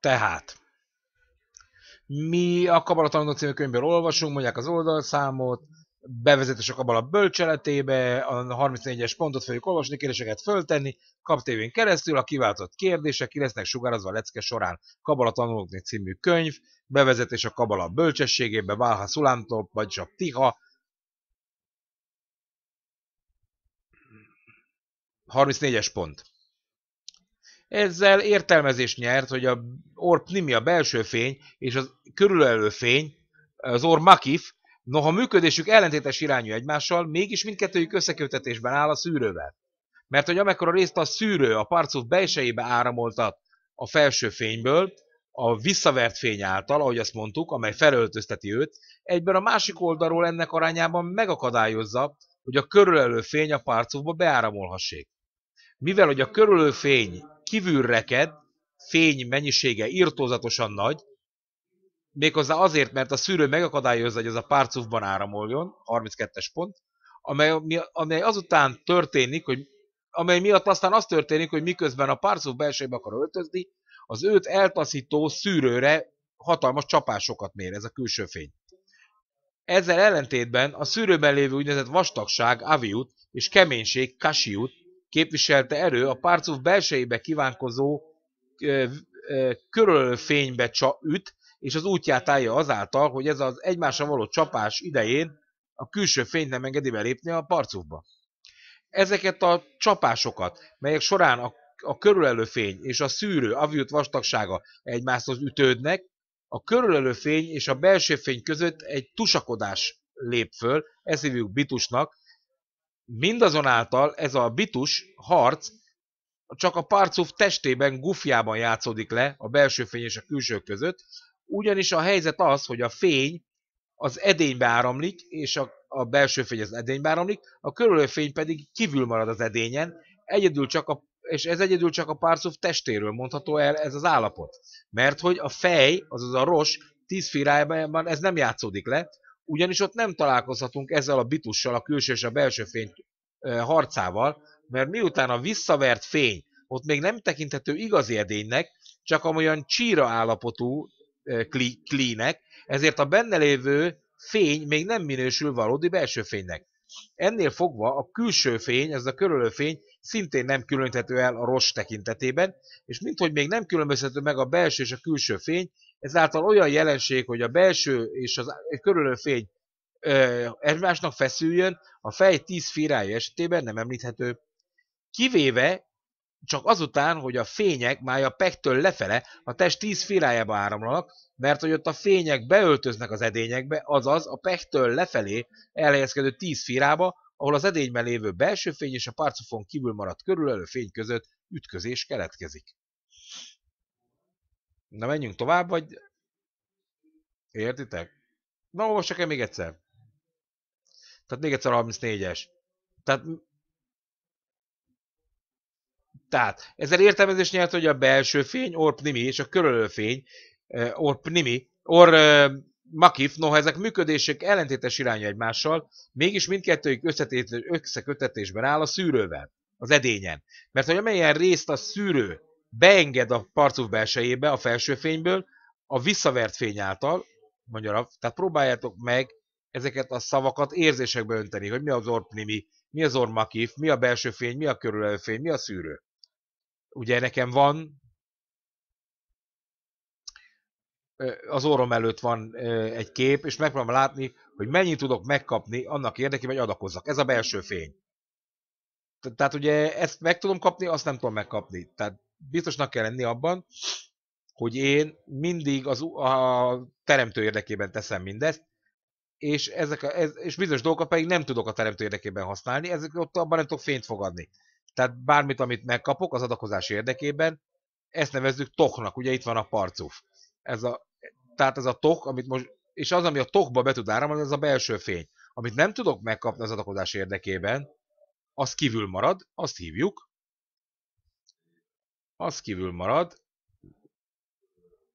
Tehát, mi a Tanodó című könyvből olvasunk, mondják az oldalszámot, bevezetés a kabala bölcseletébe, a 34-es pontot fogjuk olvasni, kérdéseket föltenni, kaptévén keresztül a kiváltott kérdések ki lesznek sugárazva a lecke során. Kabala Tanodó című könyv, bevezetés a kabala bölcsességébe, Válha Szulántop, vagy a Tiha, 34-es pont. Ezzel értelmezést nyert, hogy a orp nimi a belső fény, és az körülelő fény, az orr makif, noha működésük ellentétes irányú egymással, mégis mindkettőjük összekötetésben áll a szűrővel. Mert hogy amikor a részt a szűrő a parcuf belsejébe áramoltat a felső fényből, a visszavert fény által, ahogy azt mondtuk, amely felöltözteti őt, egyben a másik oldalról ennek arányában megakadályozza, hogy a körülelő fény a párcufba beáramolhassék. Mivel, hogy a körülő fény kívülreked, fény mennyisége írtózatosan nagy, méghozzá azért, mert a szűrő megakadályozza, hogy ez a párcufban áramoljon, 32-es pont, amely, amely azután történik, hogy amely miatt aztán az történik, hogy miközben a párcuf belsőbe akar öltözni, az őt eltaszító szűrőre hatalmas csapásokat mér ez a külső fény. Ezzel ellentétben a szűrőben lévő úgynevezett vastagság, aviut és keménység, kasiut képviselte erő a párcuf belsejébe kívánkozó körülő üt, és az útját állja azáltal, hogy ez az egymásra való csapás idején a külső fényt nem engedi belépni a parcufba. Ezeket a csapásokat, melyek során a, a körülelő fény és a szűrő avjút vastagsága egymáshoz ütődnek, a körülelő fény és a belső fény között egy tusakodás lép föl, ezt hívjuk bitusnak, Mindazonáltal ez a bitus harc csak a parcuf testében gufjában játszódik le a belső fény és a külső között, ugyanis a helyzet az, hogy a fény az edénybe áramlik, és a, a belső fény az edénybe áramlik, a körülő fény pedig kívül marad az edényen, egyedül csak a, és ez egyedül csak a párcuf testéről mondható el ez az állapot. Mert hogy a fej, azaz a tíz firájában ez nem játszódik le, ugyanis ott nem találkozhatunk ezzel a bitussal, a külső és a belső fény harcával, mert miután a visszavert fény ott még nem tekinthető igazi edénynek, csak amolyan csíra állapotú klínek, ezért a benne lévő fény még nem minősül valódi belső fénynek. Ennél fogva a külső fény, ez a körülő fény szintén nem különíthető el a rossz tekintetében, és minthogy még nem különbözhető meg a belső és a külső fény, Ezáltal olyan jelenség, hogy a belső és az körülő fény egymásnak feszüljön, a fej 10 firája esetében nem említhető. Kivéve csak azután, hogy a fények már a pektől lefele a test 10 firájába áramlanak, mert hogy ott a fények beöltöznek az edényekbe, azaz a pektől lefelé elhelyezkedő 10 firába, ahol az edényben lévő belső fény és a parcofon kívül maradt körülölő fény között ütközés keletkezik. Na menjünk tovább, vagy... Értitek? Na olvassak-e még egyszer? Tehát még egyszer 34-es. Tehát... Tehát ezzel értelmezés nyert, hogy a belső fény, orpnimi, és a körülő fény, orpnimi, or makif, noha ezek működések ellentétes irányú egymással, mégis mindkettőjük összekötetésben áll a szűrővel, az edényen. Mert hogy amelyen részt a szűrő beenged a parcuf belsejébe a felső fényből a visszavert fény által, mondja, tehát próbáljátok meg ezeket a szavakat érzésekbe önteni, hogy mi az orpnimi, mi az ormakif, mi a belső fény, mi a körülelő fény, mi a szűrő. Ugye nekem van, az orrom előtt van egy kép, és megpróbálom látni, hogy mennyit tudok megkapni annak érdekében, hogy adakozzak. Ez a belső fény. Tehát ugye ezt meg tudom kapni, azt nem tudom megkapni. Tehát biztosnak kell lenni abban, hogy én mindig az, a teremtő érdekében teszem mindezt, és, ezek a, ez, és bizonyos dolgokat pedig nem tudok a teremtő érdekében használni, ezek ott abban nem tudok fényt fogadni. Tehát bármit, amit megkapok az adakozás érdekében, ezt nevezzük toknak, ugye itt van a parcuf. Ez a, tehát ez a tok, amit most, és az, ami a tokba be tud áramlani, az a belső fény. Amit nem tudok megkapni az adakozás érdekében, az kívül marad, azt hívjuk az kívül marad,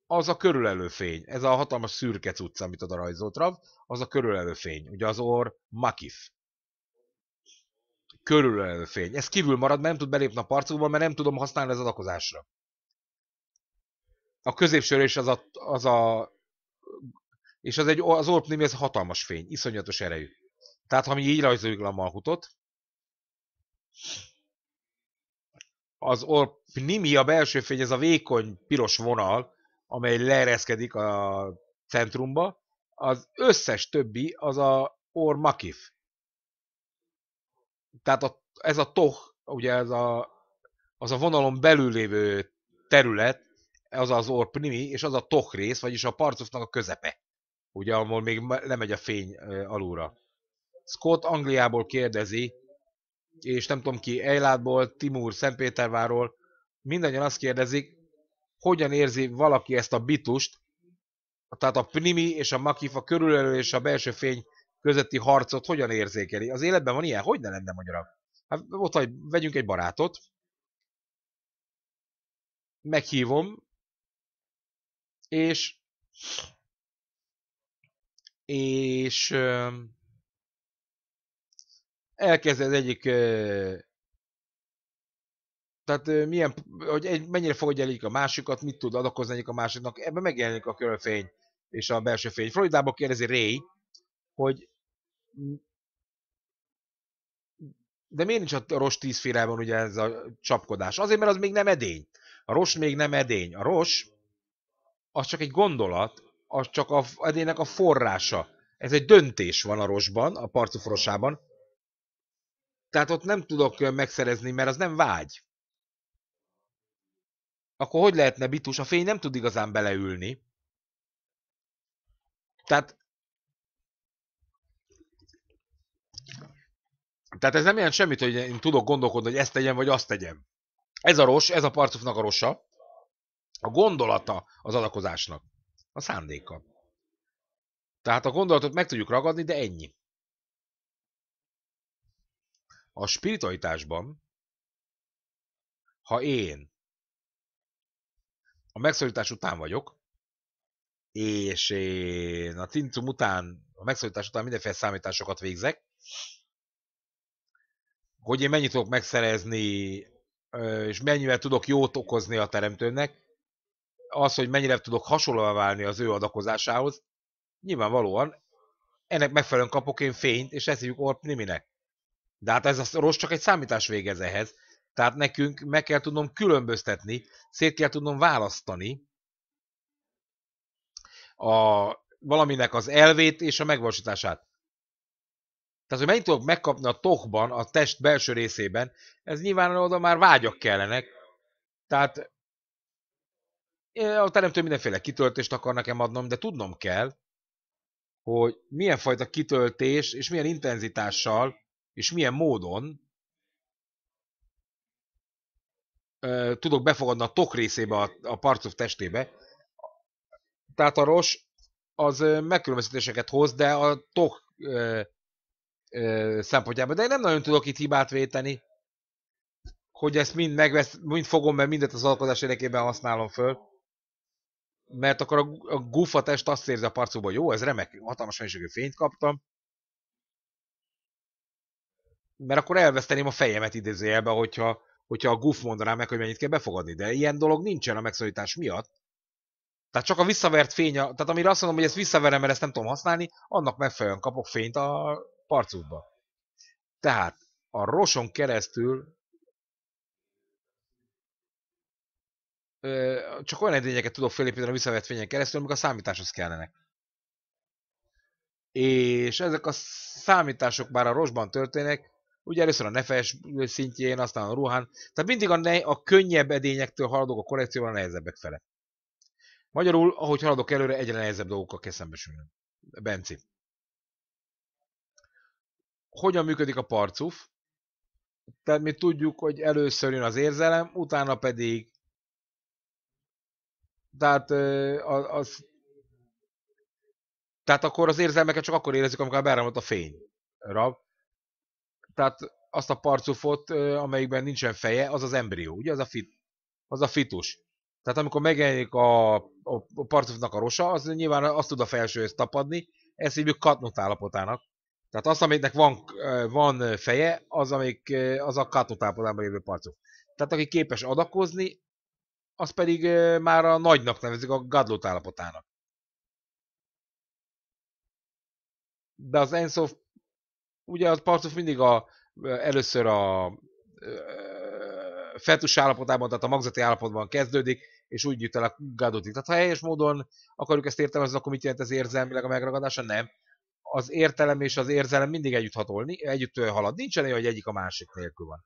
az a körülelő fény, ez a hatalmas szürke cucc, amit oda rajzolt Rav, az a körülelő fény, ugye az orr makif. Körülelő fény. Ez kívül marad, mert nem tud belépni a parcóba, mert nem tudom használni az adakozásra. A középső és az a, az a és az, egy, az orr ez hatalmas fény, iszonyatos erejű. Tehát, ha mi így rajzoljuk le a malhutot, az orpnimi, a belső fény, ez a vékony piros vonal, amely leereszkedik a centrumba, az összes többi az a or makif. Tehát a, ez a toh, ugye ez a, az a vonalon belül lévő terület, az az orpnimi, és az a toh rész, vagyis a parcufnak a közepe. Ugye, ahol még lemegy a fény alulra. Scott Angliából kérdezi, és nem tudom ki, Ejládból, Timur, Szentpéterváról, mindannyian azt kérdezik, hogyan érzi valaki ezt a bitust, tehát a Pnimi és a Makifa körülelő és a belső fény közötti harcot hogyan érzékeli. Az életben van ilyen? Hogy ne lenne magyar? Hát ott vagy, vegyünk egy barátot, meghívom, és és elkezd az egyik tehát milyen, hogy egy, mennyire fogadja el a másikat, mit tud adakozni egyik a másiknak, ebben megjelenik a körülfény és a belső fény. Floridában kérdezi Ray, hogy de miért nincs a rost tízfélában ugye ez a csapkodás? Azért, mert az még nem edény. A rost még nem edény. A rost, az csak egy gondolat, az csak a edénynek a forrása. Ez egy döntés van a rostban, a parcuforosában, tehát ott nem tudok megszerezni, mert az nem vágy. Akkor hogy lehetne bitus? A fény nem tud igazán beleülni. Tehát Tehát ez nem jelent semmit, hogy én tudok gondolkodni, hogy ezt tegyem, vagy azt tegyem. Ez a rossz, ez a parcufnak a rossa. A gondolata az adakozásnak. A szándéka. Tehát a gondolatot meg tudjuk ragadni, de ennyi. A spiritualitásban, ha én a megszorítás után vagyok, és én a tintum után, a megszorítás után mindenféle számításokat végzek, hogy én mennyit tudok megszerezni, és mennyivel tudok jót okozni a teremtőnek, az, hogy mennyire tudok hasonlóan válni az ő adakozásához, nyilvánvalóan ennek megfelelően kapok én fényt, és ezt hívjuk Orp Niminek. De hát ez a rossz csak egy számítás végez ehhez. Tehát nekünk meg kell tudnom különböztetni, szét kell tudnom választani a, valaminek az elvét és a megvalósítását. Tehát, hogy mennyit tudok megkapni a tokban, a test belső részében, ez nyilván oda már vágyak kellenek. Tehát a teremtő mindenféle kitöltést akar nekem adnom, de tudnom kell, hogy milyen fajta kitöltés és milyen intenzitással és milyen módon ö, tudok befogadni a tok részébe, a, a parcov testébe. Tehát a ros az megkülönböztetéseket hoz, de a tok ö, ö, szempontjában. De én nem nagyon tudok itt hibát véteni, hogy ezt mind, megvesz, mind fogom, mert mindet az alkotás érdekében használom föl. Mert akkor a, a gufa test azt érzi a parcóban, jó, ez remek, hatalmas mennyiségű fényt kaptam, mert akkor elveszteném a fejemet idézőjelbe, hogyha, hogyha a guf mondaná meg, hogy mennyit kell befogadni. De ilyen dolog nincsen a megszorítás miatt. Tehát csak a visszavert fény, tehát amire azt mondom, hogy ezt visszaverem, mert ezt nem tudom használni, annak megfelelően kapok fényt a parcukba. Tehát a roson keresztül csak olyan edényeket tudok felépíteni a visszavert fényen keresztül, amik a számításhoz kellenek. És ezek a számítások bár a rosban történnek, ugye először a nefes szintjén, aztán a ruhán, tehát mindig a, ne, a könnyebb edényektől haladok a kollekcióban a nehezebbek fele. Magyarul, ahogy haladok előre, egyre nehezebb dolgokkal kell szembesülnöm. Benci. Hogyan működik a parcuf? Tehát mi tudjuk, hogy először jön az érzelem, utána pedig tehát az, tehát akkor az érzelmeket csak akkor érezzük, amikor beáramlott a fény. Rab tehát azt a parcufot, amelyikben nincsen feje, az az embrió, ugye, az a, fit, az a fitus. Tehát amikor megjelenik a, a parcufnak a rosa, az nyilván azt tud a felsőhöz tapadni, ezt hívjuk katnot állapotának. Tehát az, amiknek van, van feje, az, amik, az a katnot állapotában lévő parcuf. Tehát aki képes adakozni, az pedig már a nagynak nevezik a gadlót állapotának. De az Ensof ugye a Partuf mindig a, először a fetus állapotában, tehát a magzati állapotban kezdődik, és úgy jut el a gadotik. Tehát ha helyes módon akarjuk ezt értelmezni, akkor mit jelent ez érzelmileg a megragadása? Nem. Az értelem és az érzelem mindig együtt hatolni, együtt halad. Nincs olyan, hogy egyik a másik nélkül van.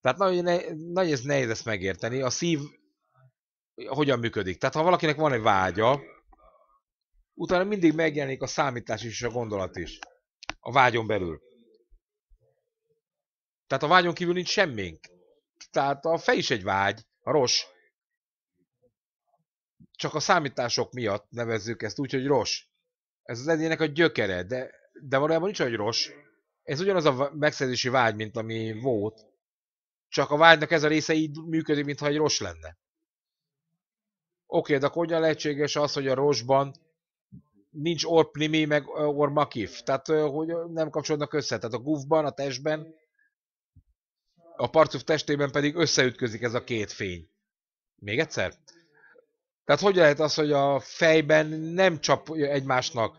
Tehát nagyon, ne, ez nehéz ezt megérteni. A szív hogyan működik. Tehát ha valakinek van egy vágya, utána mindig megjelenik a számítás is és a gondolat is. A vágyon belül. Tehát a vágyon kívül nincs semmink. Tehát a fej is egy vágy, a rossz. Csak a számítások miatt nevezzük ezt úgy, hogy rossz. Ez az egyének a gyökere, de, de valójában nincs olyan, hogy Ez ugyanaz a megszerzési vágy, mint ami volt. Csak a vágynak ez a része így működik, mintha egy rossz lenne. Oké, de akkor hogyan lehetséges az, hogy a rosban nincs orpnimi, meg ormakif? Tehát, hogy nem kapcsolódnak össze. Tehát a gufban, a testben a parcuf testében pedig összeütközik ez a két fény. Még egyszer? Tehát hogy lehet az, hogy a fejben nem csap egymásnak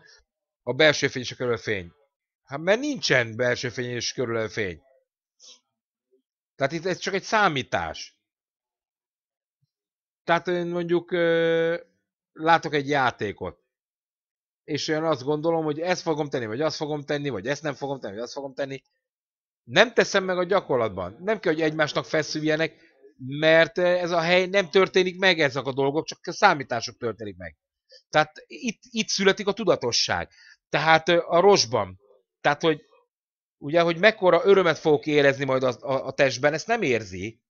a belső fény és a fény? Hát mert nincsen belső fény és fény. Tehát itt ez csak egy számítás. Tehát én mondjuk látok egy játékot, és én azt gondolom, hogy ezt fogom tenni, vagy azt fogom tenni, vagy ezt nem fogom tenni, vagy azt fogom tenni, nem teszem meg a gyakorlatban. Nem kell, hogy egymásnak feszüljenek, mert eh, ez a hely nem történik meg ezek a dolgok, csak a számítások történik meg. Tehát itt, itt születik a tudatosság. Tehát eh, a rosban. Tehát, hogy ugye, hogy mekkora örömet fogok érezni majd a, a, a testben, ezt nem érzi.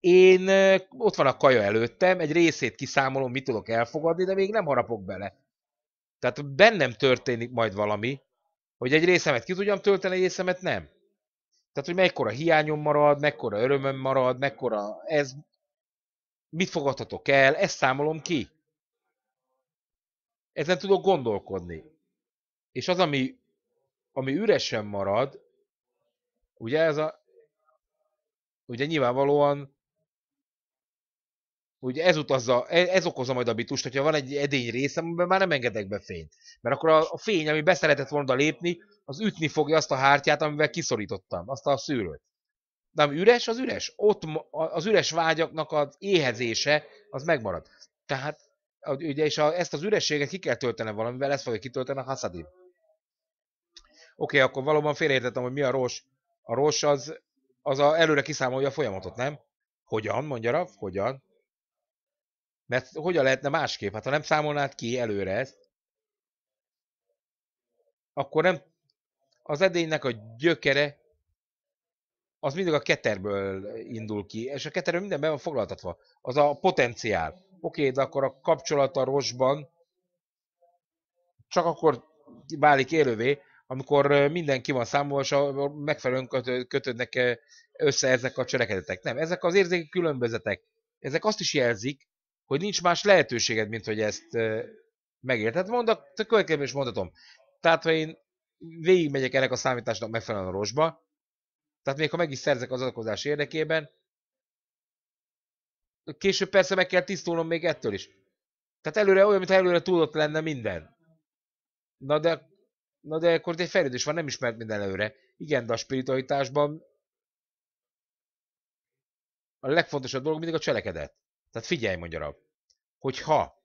Én eh, ott van a kaja előttem, egy részét kiszámolom, mit tudok elfogadni, de még nem harapok bele. Tehát bennem történik majd valami, hogy egy részemet ki tudjam tölteni, egy részemet nem. Tehát, hogy mekkora hiányom marad, mekkora örömöm marad, mekkora ez, mit fogadhatok el, ezt számolom ki. Ezen tudok gondolkodni. És az, ami, ami üresen marad, ugye ez a, ugye nyilvánvalóan hogy ez, utazza, e, ez okozza majd a bitust, hogyha van egy edény része, amiben már nem engedek be fényt. Mert akkor a fény, ami beszeretett volna lépni, az ütni fogja azt a hártyát, amivel kiszorítottam, azt a szűrőt. De ami üres, az üres. Ott az üres vágyaknak az éhezése, az megmarad. Tehát ugye, és a, ezt az ürességet ki kell töltenem valamivel, ezt fogja kitölteni a haszadim. Oké, okay, akkor valóban félreértettem, hogy mi a rós. A rós az, az a, előre kiszámolja a folyamatot, nem? Hogyan, mondja Rav? Hogyan? Mert hogyan lehetne másképp? Hát ha nem számolnád ki előre ezt, akkor nem az edénynek a gyökere az mindig a keterből indul ki, és a keterből minden be van foglaltatva. Az a potenciál. Oké, de akkor a a rosszban csak akkor válik élővé, amikor mindenki van számolva, és megfelelően kötődnek össze ezek a cselekedetek. Nem, ezek az érzéki különbözetek. Ezek azt is jelzik, hogy nincs más lehetőséged, mint hogy ezt megérted. Tehát mondok, a következő is mondhatom. Tehát, ha én végigmegyek ennek a számításnak megfelelően a rosba, tehát még ha meg is szerzek az adakozás érdekében, később persze meg kell tisztulnom még ettől is. Tehát előre olyan, mintha előre tudott lenne minden. Na de, na de akkor egy fejlődés van, nem ismert minden előre. Igen, de a spiritualitásban a legfontosabb dolog mindig a cselekedet. Tehát figyelj, mondja hogy hogyha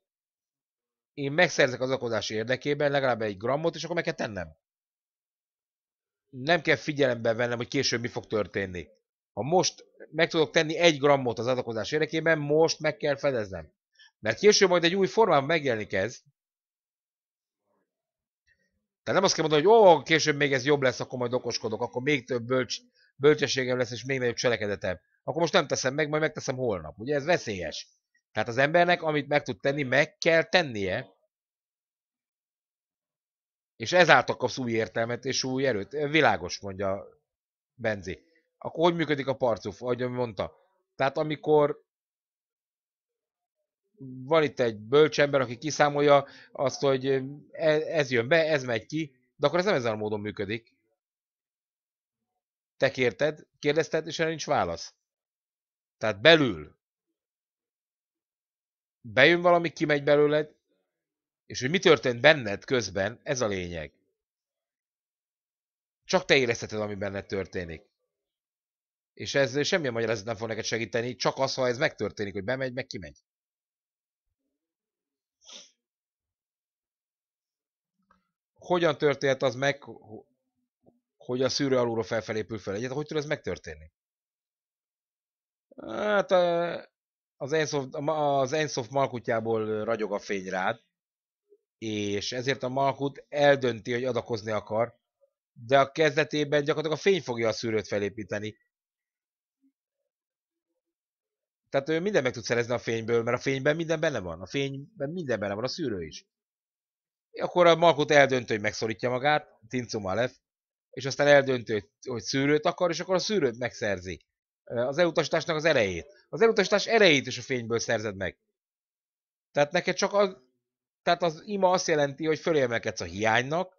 én megszerzek az akadás érdekében legalább egy grammot, és akkor meg kell tennem. Nem kell figyelembe vennem, hogy később mi fog történni. Ha most meg tudok tenni egy grammot az adakozás érdekében, most meg kell fedeznem. Mert később majd egy új formában megjelenik ez. Tehát nem azt kell mondani, hogy ó, később még ez jobb lesz, akkor majd okoskodok, akkor még több bölcs, bölcsességem lesz, és még nagyobb cselekedetem akkor most nem teszem meg, majd megteszem holnap. Ugye ez veszélyes. Tehát az embernek, amit meg tud tenni, meg kell tennie. És ezáltal kapsz új értelmet és új erőt. Világos, mondja Benzi. Akkor hogy működik a parcuf, ahogy mondta? Tehát amikor van itt egy bölcsember, aki kiszámolja azt, hogy e, ez jön be, ez megy ki, de akkor ez nem ezen a módon működik. Te kérted, kérdezted, és erre nincs válasz. Tehát belül bejön valami, kimegy belőled, és hogy mi történt benned közben, ez a lényeg. Csak te érezheted, ami benned történik. És ez semmilyen magyarázat nem fog neked segíteni, csak az, ha ez megtörténik, hogy bemegy, meg kimegy. Hogyan történhet az meg, hogy a szűrő alulról felfelé fel? Egyet, hogy tud ez megtörténni? Hát az Ensof, az Ensof malkutjából ragyog a fény rád, és ezért a malkut eldönti, hogy adakozni akar, de a kezdetében gyakorlatilag a fény fogja a szűrőt felépíteni. Tehát ő minden meg tud szerezni a fényből, mert a fényben minden benne van. A fényben minden benne van, a szűrő is. Akkor a Malkut eldöntő, hogy megszorítja magát, Tincum Alef, és aztán eldöntő, hogy szűrőt akar, és akkor a szűrőt megszerzi az elutasításnak az erejét. Az elutasítás erejét is a fényből szerzed meg. Tehát neked csak az, tehát az ima azt jelenti, hogy fölélmelkedsz a hiánynak,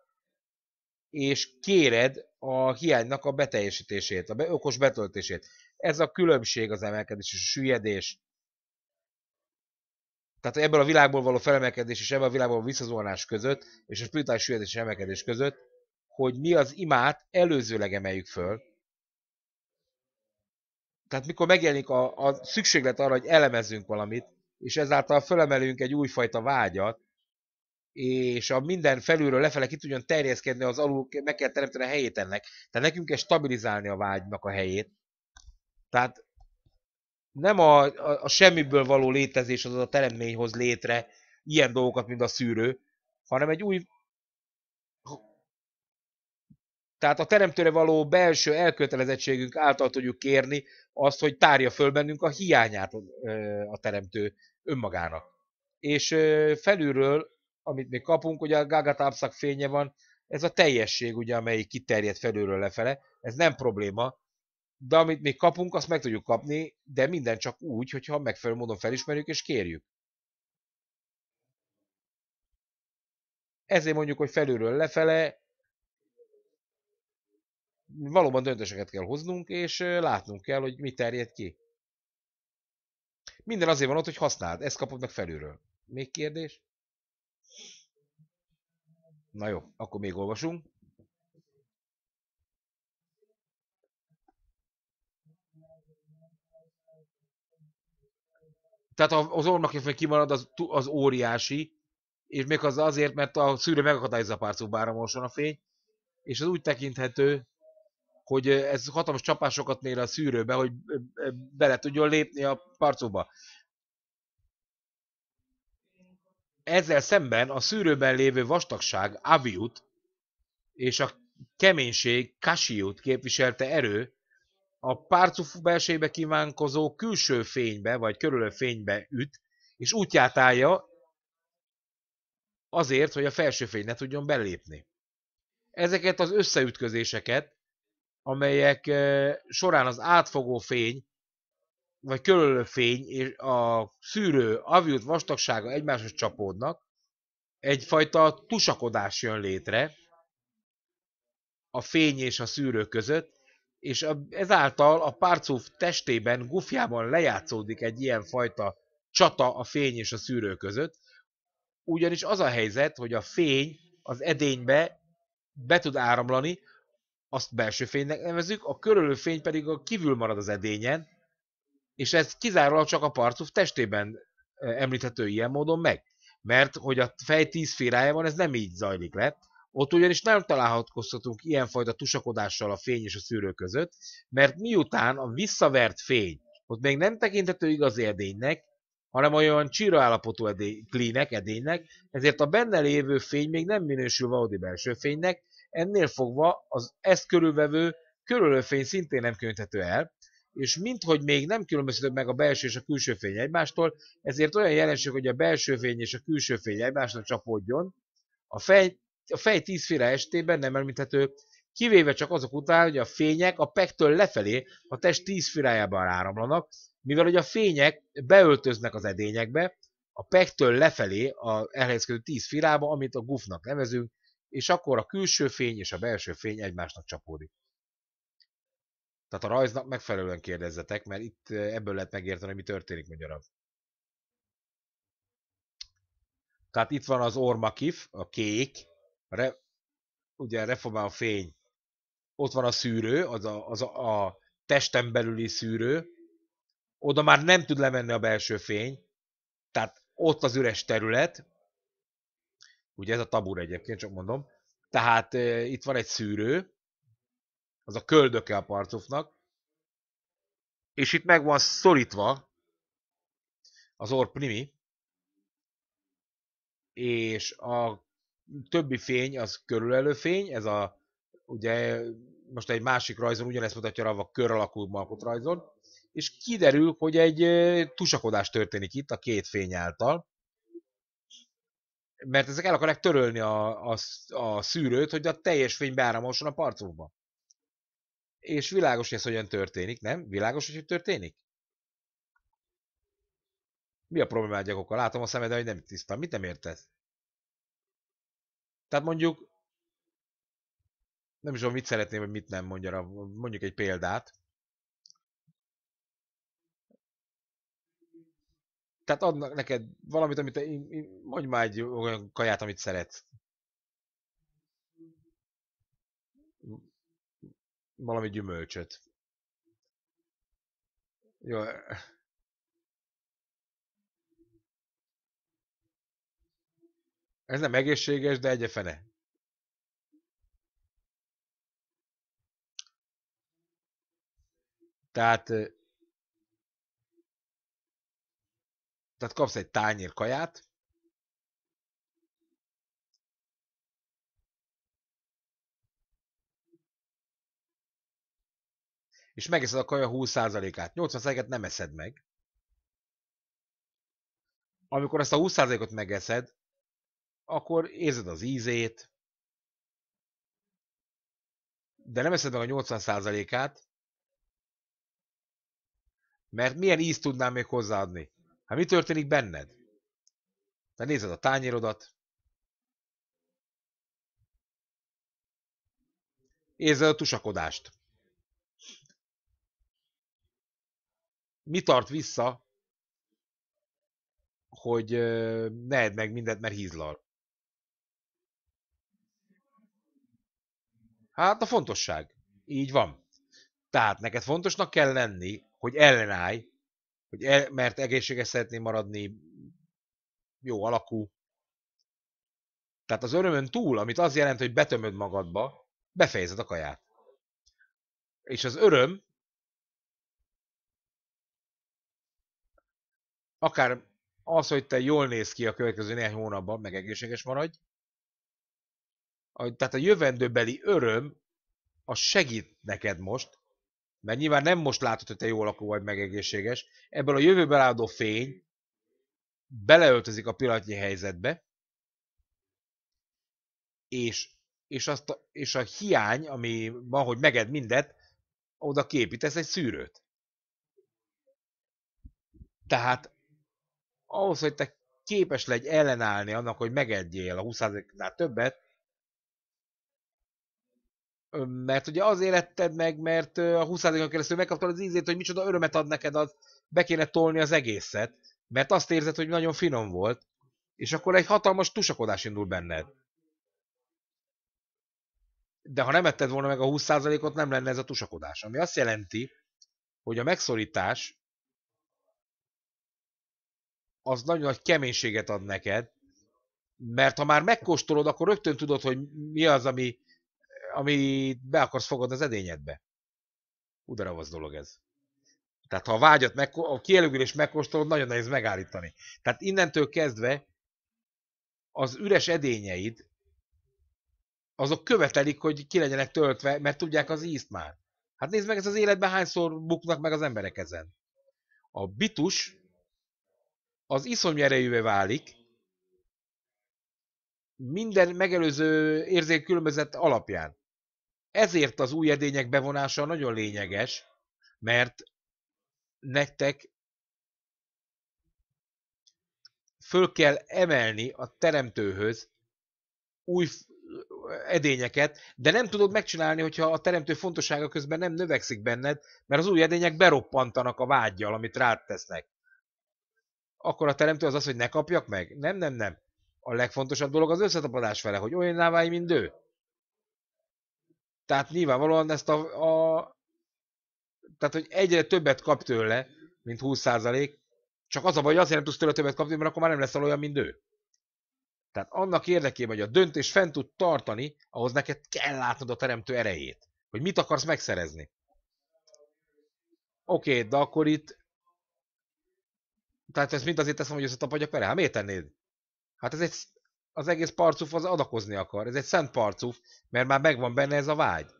és kéred a hiánynak a beteljesítését, a be, okos betöltését. Ez a különbség az emelkedés és a süllyedés. Tehát ebből a világból való felemelkedés és ebből a világból való visszazuhanás között, és a spirituális süllyedés és emelkedés között, hogy mi az imát előzőleg emeljük föl, tehát mikor megjelenik a, a szükséglet arra, hogy elemezünk valamit, és ezáltal fölemelünk egy újfajta vágyat, és a minden felülről lefele ki tudjon terjeszkedni, az alul meg kell teremteni a helyét ennek. Tehát nekünk kell stabilizálni a vágynak a helyét. Tehát nem a, a, a semmiből való létezés az a teremtményhoz létre ilyen dolgokat, mint a szűrő, hanem egy új tehát a teremtőre való belső elkötelezettségünk által tudjuk kérni azt, hogy tárja föl bennünk a hiányát a teremtő önmagának. És felülről, amit még kapunk, ugye a gágatápszak fénye van, ez a teljesség, ugye, amely kiterjed felülről lefele, ez nem probléma, de amit még kapunk, azt meg tudjuk kapni, de minden csak úgy, hogyha megfelelő módon felismerjük és kérjük. Ezért mondjuk, hogy felülről lefele valóban döntéseket kell hoznunk, és látnunk kell, hogy mi terjed ki. Minden azért van ott, hogy használd. Ezt kapod meg felülről. Még kérdés? Na jó, akkor még olvasunk. Tehát az ornak, hogy kimarad, az, az óriási, és még az azért, mert a szűrő megakadályozza a párcú báramolson a fény, és az úgy tekinthető, hogy ez hatalmas csapásokat nél a szűrőbe, hogy bele tudjon lépni a parcóba. Ezzel szemben a szűrőben lévő vastagság Aviut és a keménység Kasiut képviselte erő, a párcufú belsejébe kívánkozó külső fénybe, vagy körülő fénybe üt, és útját állja azért, hogy a felső fény ne tudjon belépni. Ezeket az összeütközéseket amelyek során az átfogó fény, vagy körülő fény és a szűrő avjút vastagsága egymáshoz csapódnak, egyfajta tusakodás jön létre a fény és a szűrő között, és ezáltal a párcúf testében, gufjában lejátszódik egy ilyen fajta csata a fény és a szűrő között, ugyanis az a helyzet, hogy a fény az edénybe be tud áramlani, azt belső fénynek nevezük, a körülő fény pedig a kívül marad az edényen, és ez kizárólag csak a parcuf testében említhető ilyen módon meg. Mert hogy a fej van, ez nem így zajlik le, ott ugyanis nem találkozhatunk ilyenfajta tusakodással a fény és a szűrő között, mert miután a visszavert fény ott még nem tekinthető igazi edénynek, hanem olyan csíra állapotú edény, klínek, edénynek, ezért a benne lévő fény még nem minősül valódi belső fénynek, Ennél fogva az ezt körülvevő körülőfény szintén nem könyvhető el, és minthogy még nem különböztető meg a belső és a külső fény egymástól, ezért olyan jelenség, hogy a belső fény és a külső fény egymásra csapódjon, a fej, a fej tízféle estében nem említhető, kivéve csak azok után, hogy a fények a pektől lefelé a test tízfirájában áramlanak, mivel hogy a fények beöltöznek az edényekbe, a pektől lefelé a elhelyezkedő tíz filába, amit a gufnak nevezünk, és akkor a külső fény és a belső fény egymásnak csapódik. Tehát a rajznak megfelelően kérdezzetek, mert itt ebből lehet megérteni, mi történik magyarán. Tehát itt van az ormakif, a kék, a re, ugye reformál a fény. Ott van a szűrő, az a, az a, a testen belüli szűrő. Oda már nem tud lemenni a belső fény, tehát ott az üres terület, Ugye ez a tabur egyébként, csak mondom. Tehát e, itt van egy szűrő, az a köldöke a parcufnak, és itt meg van szorítva az orprimi, és a többi fény az körülelő fény, ez a, ugye most egy másik rajzon ugyanezt mutatja rá a kör alakú malkot rajzon, és kiderül, hogy egy tusakodás történik itt a két fény által, mert ezek el akarják törölni a, a, a szűrőt, hogy a teljes fény beáramolson a parcokba. És világos, hogy ez hogyan történik, nem? Világos, hogy, hogy történik? Mi a problémád gyakokkal? Látom a szemed, hogy nem tisztán. Mit nem érted? Tehát mondjuk, nem is tudom, mit szeretném, hogy mit nem mondja, mondjuk egy példát. tehát adnak neked valamit, amit te, mondj már egy olyan kaját, amit szeretsz. Valami gyümölcsöt. Jó. Ez nem egészséges, de egy fene. Tehát Tehát kapsz egy tányér kaját, és megeszed a kaja 20%-át. 80%-át nem eszed meg. Amikor ezt a 20%-ot megeszed, akkor érzed az ízét, de nem eszed meg a 80%-át, mert milyen ízt tudnám még hozzáadni? Hát mi történik benned? Te nézed a tányérodat, érzed a tusakodást. Mi tart vissza, hogy ne edd meg mindent, mert hízlal? Hát a fontosság. Így van. Tehát neked fontosnak kell lenni, hogy ellenállj hogy e, mert egészséges szeretné maradni, jó alakú. Tehát az örömön túl, amit az jelent, hogy betömöd magadba, befejezed a kaját. És az öröm, akár az, hogy te jól néz ki a következő néhány hónapban, meg egészséges maradj, tehát a jövendőbeli öröm, az segít neked most, mert nyilván nem most látod, hogy te jól lakó vagy megegészséges, ebből a jövőben álló fény beleöltözik a pillanatnyi helyzetbe, és, és, azt a, és a hiány, ami van, hogy meged mindet, oda képítesz egy szűrőt. Tehát ahhoz, hogy te képes legy ellenállni annak, hogy megedjél a 20%-nál többet, mert ugye az életed meg, mert a 20 on keresztül megkaptad az ízét, hogy micsoda örömet ad neked, az be kéne tolni az egészet, mert azt érzed, hogy nagyon finom volt, és akkor egy hatalmas tusakodás indul benned. De ha nem etted volna meg a 20%-ot, nem lenne ez a tusakodás. Ami azt jelenti, hogy a megszorítás az nagyon nagy keménységet ad neked, mert ha már megkóstolod, akkor rögtön tudod, hogy mi az, ami, ami be akarsz fogod az edényedbe. Udaravasz dolog ez. Tehát ha a vágyat, meg, a kielőgülést megkóstolod, nagyon nehéz megállítani. Tehát innentől kezdve az üres edényeid, azok követelik, hogy ki legyenek töltve, mert tudják az ízt már. Hát nézd meg, ez az életben hányszor buknak meg az emberek ezen. A bitus az iszony erejűvé válik, minden megelőző érzékkülönbözet alapján. Ezért az új edények bevonása nagyon lényeges, mert nektek föl kell emelni a teremtőhöz új edényeket, de nem tudod megcsinálni, hogyha a teremtő fontossága közben nem növekszik benned, mert az új edények beroppantanak a vágyjal, amit rád tesznek. Akkor a teremtő az az, hogy ne kapjak meg? Nem, nem, nem. A legfontosabb dolog az összetapadás vele, hogy olyan válj, mint ő. Tehát nyilvánvalóan ezt a, a tehát, hogy egyre többet kap tőle, mint 20%, csak az a baj, hogy azért nem tudsz tőle többet kapni, mert akkor már nem leszel olyan, mint ő. Tehát annak érdekében, hogy a döntés fent tud tartani, ahhoz neked kell látnod a teremtő erejét. Hogy mit akarsz megszerezni. Oké, okay, de akkor itt... Tehát ezt mind azért teszem, hogy összetapadjak vele. Hát miért tennéd? Hát ez egy az egész parcuf az adakozni akar. Ez egy szent parcuf, mert már megvan benne ez a vágy.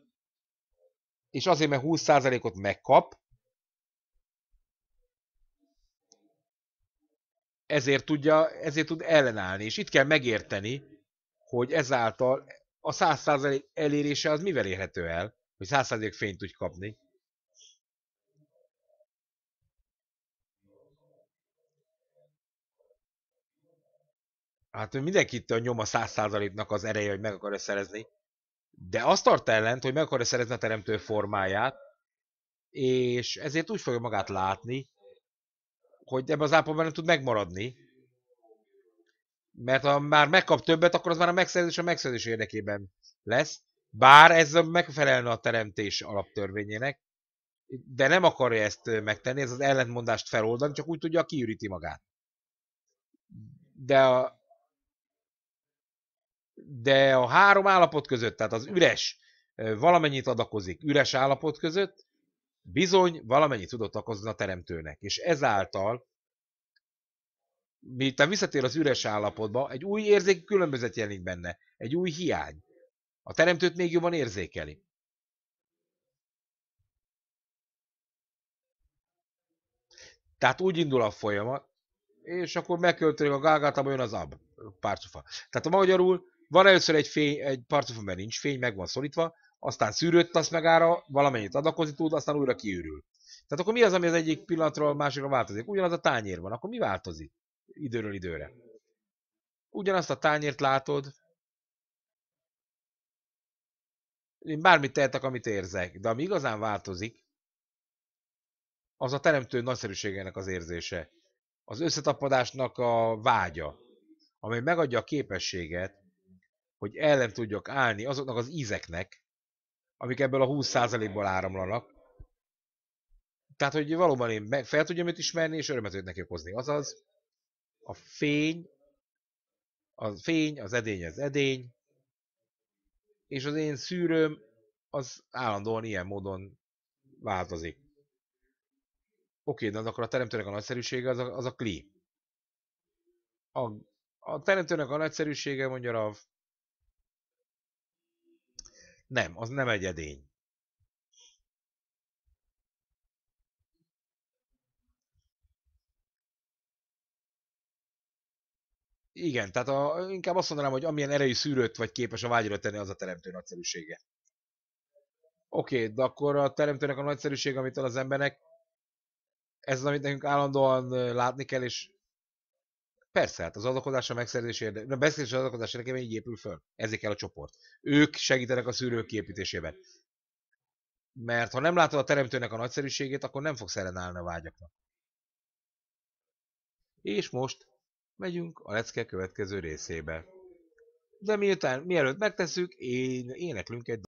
És azért, mert 20%-ot megkap, ezért tudja, ezért tud ellenállni. És itt kell megérteni, hogy ezáltal a 100% elérése az mivel érhető el, hogy 100% fényt tudj kapni. hát mindenkit a a száz százaléknak az ereje, hogy meg akarja szerezni, de azt tart ellent, hogy meg akarja szerezni a teremtő formáját, és ezért úgy fogja magát látni, hogy ebben az állapotban nem tud megmaradni, mert ha már megkap többet, akkor az már a megszerzés a megszerzés érdekében lesz, bár ez megfelelne a teremtés alaptörvényének, de nem akarja ezt megtenni, ez az ellentmondást feloldani, csak úgy tudja, kiüríti magát. De a, de a három állapot között, tehát az üres valamennyit adakozik üres állapot között, bizony valamennyit tudott okozni a teremtőnek. És ezáltal, miután visszatér az üres állapotba, egy új érzéki különbözet jelenik benne, egy új hiány. A teremtőt még jobban érzékeli. Tehát úgy indul a folyamat, és akkor megköltődik a gálgátába, jön az ab, párcsufa. Tehát a magyarul van először egy, fény, egy parcuf, mert nincs fény, meg van szorítva, aztán szűrőt meg megára, valamennyit adakozni tud, aztán újra kiürül. Tehát akkor mi az, ami az egyik pillanatról a másikra változik? Ugyanaz a tányér van, akkor mi változik időről időre? Ugyanazt a tányért látod, én bármit tehetek, amit érzek, de ami igazán változik, az a teremtő nagyszerűségének az érzése, az összetapadásnak a vágya, amely megadja a képességet, hogy ellen tudjak állni azoknak az ízeknek, amik ebből a 20%-ból áramlanak. Tehát, hogy valóban én fel tudjam őt ismerni, és örömet őt neki okozni. Azaz, a fény, a fény, az edény az edény, és az én szűrőm az állandóan ilyen módon változik. Oké, de akkor a teremtőnek a nagyszerűsége az a, az a kli. A, a teremtőnek a nagyszerűsége mondja a nem, az nem egy edény. Igen, tehát a, inkább azt mondanám, hogy amilyen erejű szűrőt vagy képes a vágyra tenni, az a teremtő nagyszerűsége. Oké, okay, de akkor a teremtőnek a nagyszerűség, amit ad az embernek, ez az, amit nekünk állandóan látni kell, és Persze, hát az adakozás a megszerzés érdekében, a beszélés az adakozás érdekében így épül föl. Ezért kell a csoport. Ők segítenek a szűrők kiépítésében. Mert ha nem látod a teremtőnek a nagyszerűségét, akkor nem fogsz ellenállni a vágyaknak. És most megyünk a lecke következő részébe. De miután, mielőtt megtesszük, én éneklünk egy